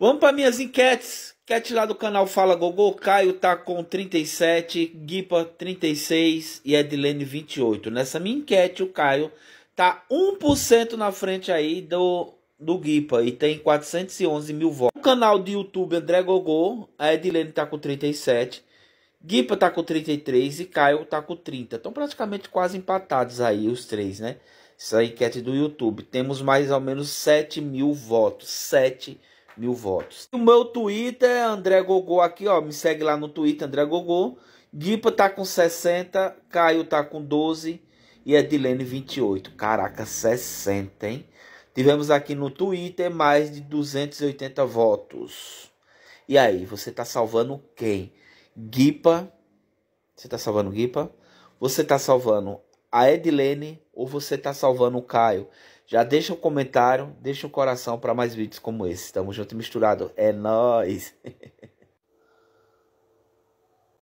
Vamos para minhas enquetes. Enquete lá do canal Fala Gogô. Caio tá com 37, Guipa 36 e Edilene 28. Nessa minha enquete, o Caio tá 1% na frente aí do, do Guipa e tem 411 mil votos. O canal de YouTube André Gogô, a Edilene tá com 37. Guipa tá com 33 e Caio tá com 30. Estão praticamente quase empatados aí os três, né? Essa enquete do YouTube. Temos mais ou menos 7 mil votos. 7 mil mil votos. O meu Twitter é André Gogô aqui, ó. Me segue lá no Twitter, André Gogô. Guipa tá com 60, Caio tá com 12 e Edilene 28. Caraca, 60, hein? Tivemos aqui no Twitter mais de 280 votos. E aí, você tá salvando quem? Guipa? Você tá salvando Guipa? Você tá salvando a Edilene ou você tá salvando o Caio? Já deixa um comentário, deixa um coração para mais vídeos como esse. Tamo junto e misturado. É nós.